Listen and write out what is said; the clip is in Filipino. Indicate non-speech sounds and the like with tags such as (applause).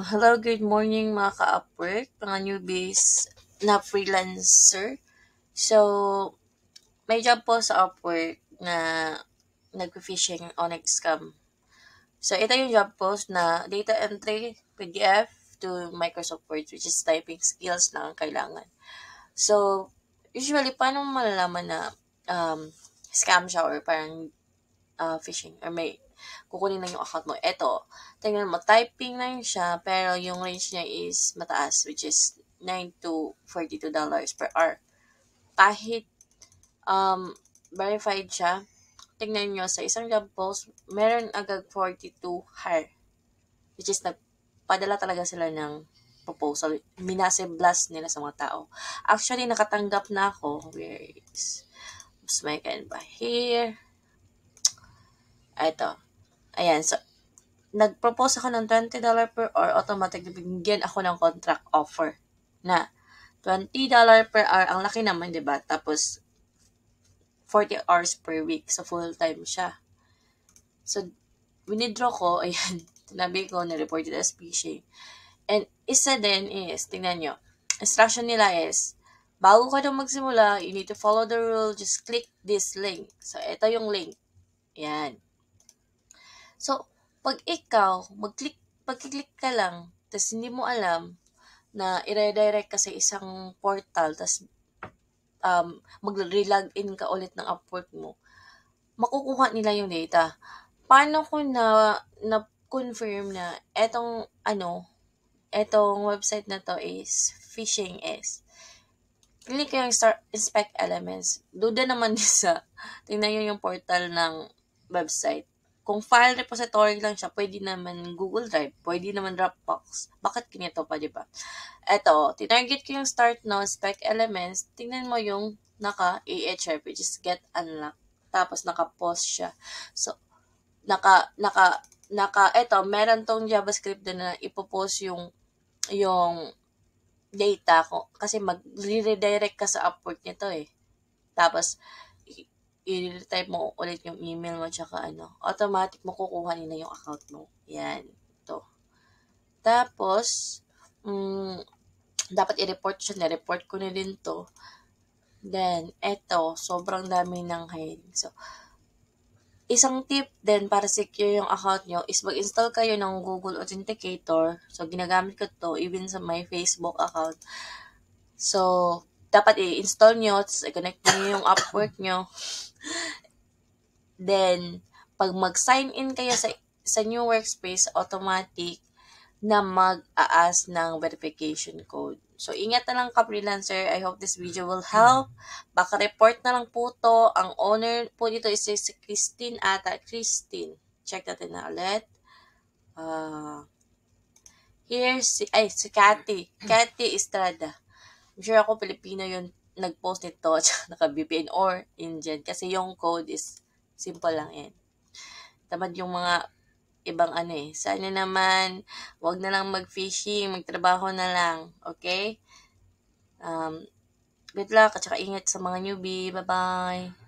Oh, hello, good morning mga ka-upwork, mga newbies na freelancer. So, may job po sa Upwork na nag-phishing o nag-scam. So, ito yung job post na data entry, PDF to Microsoft Word, which is typing skills na ang kailangan. So, usually, paano malalaman na um, scam siya or parang uh, phishing or may kukunin lang yung account mo. Eto, tingnan mo, typing na yun siya, pero yung range niya is mataas, which is 9 to $42 dollars per hour. Kahit um, verified siya, tingnan nyo, sa isang job post, meron agad 42 hire. Which is, nagpadala talaga sila ng proposal. Minase blast nila sa mga tao. Actually, nakatanggap na ako. Where is... Mas and by here? Ito. Ayan, so, nag-propose ako ng $20 per hour, automatic na binigyan ako ng contract offer na $20 per hour, ang laki naman, di ba? Tapos, 40 hours per week, so full-time siya. So, winidraw ko, (laughs) ayan, tinabi ko, na-reported as phishing. And, isa din is, tingnan nyo, instruction nila is, bago ka daw magsimula, you need to follow the rule, just click this link. So, ito yung link. Ayan. So, pag ikaw, mag-click, pag-click ka lang, tapos hindi mo alam na i-redirect ka sa isang portal, tapos um, mag-relog in ka ulit ng Upwork mo, makukuha nila yung data. Paano ko na, na confirm na etong ano, etong website na to is phishing is click yung start inspect elements. Duda naman din (laughs) sa tingnan yung portal ng website. Kung file repository lang siya, pwede naman Google Drive, pwede naman Dropbox. Bakit ganito pa, di ba? Eto, tinarget ko yung start node, spec elements, tingnan mo yung naka AHR, which is get unlock. Tapos naka-post siya. So, naka, naka, naka, eto, meron tong JavaScript na ipopost yung, yung data ko. Kasi mag-redirect ka sa Upwork nito eh. Tapos, i-type mo ulit yung email mo tsaka ano, automatic makukuha nila yung account mo. Yan. Ito. Tapos, mm, dapat i-report siya. Na-report ko na din to. Then, eto, sobrang dami ng hiring. So, isang tip din para secure yung account nyo is mag-install kayo ng Google Authenticator. So, ginagamit ko to even sa my Facebook account. So, dapat i-install nyo, i-connect nyo yung Upwork nyo. Then, pag mag-sign in kayo sa, sa new workspace, automatic na mag-aas ng verification code. So, ingat na lang ka freelancer. I hope this video will help. Baka report na lang po to. Ang owner po dito is si Christine ata. Christine. Check natin na ulit. Uh, here si, ay, si Cathy. Cathy Estrada. I'm sure ako Pilipino yung nag-post nito at (laughs) naka-VPN or Indian kasi yung code is simple lang eh. Tamad yung mga ibang ano eh. Sana naman, wag na lang mag-fishing, magtrabaho na lang. Okay? Um, good luck at saka ingat sa mga newbie. Bye-bye!